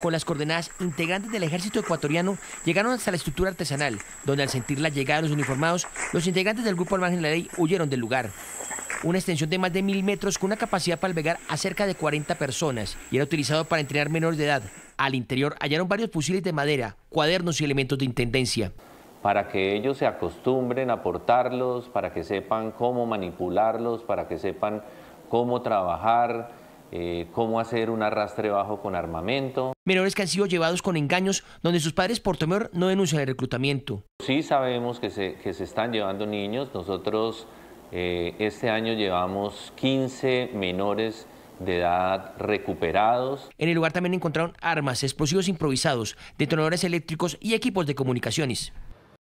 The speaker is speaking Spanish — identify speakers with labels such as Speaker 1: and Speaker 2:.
Speaker 1: Con las coordenadas, integrantes del ejército ecuatoriano llegaron hasta la estructura artesanal, donde al sentir la llegada de los uniformados, los integrantes del grupo al margen de la ley huyeron del lugar. Una extensión de más de mil metros con una capacidad para albergar a cerca de 40 personas y era utilizado para entrenar menores de edad. Al interior hallaron varios fusiles de madera,
Speaker 2: cuadernos y elementos de intendencia. Para que ellos se acostumbren a portarlos, para que sepan cómo manipularlos, para que sepan cómo trabajar, eh, cómo hacer un arrastre bajo con armamento.
Speaker 1: Menores que han sido llevados con engaños donde sus padres por temor no denuncian el reclutamiento.
Speaker 2: Sí sabemos que se, que se están llevando niños. Nosotros eh, este año llevamos 15 menores de edad recuperados.
Speaker 1: En el lugar también encontraron armas, explosivos improvisados, detonadores eléctricos y equipos de comunicaciones.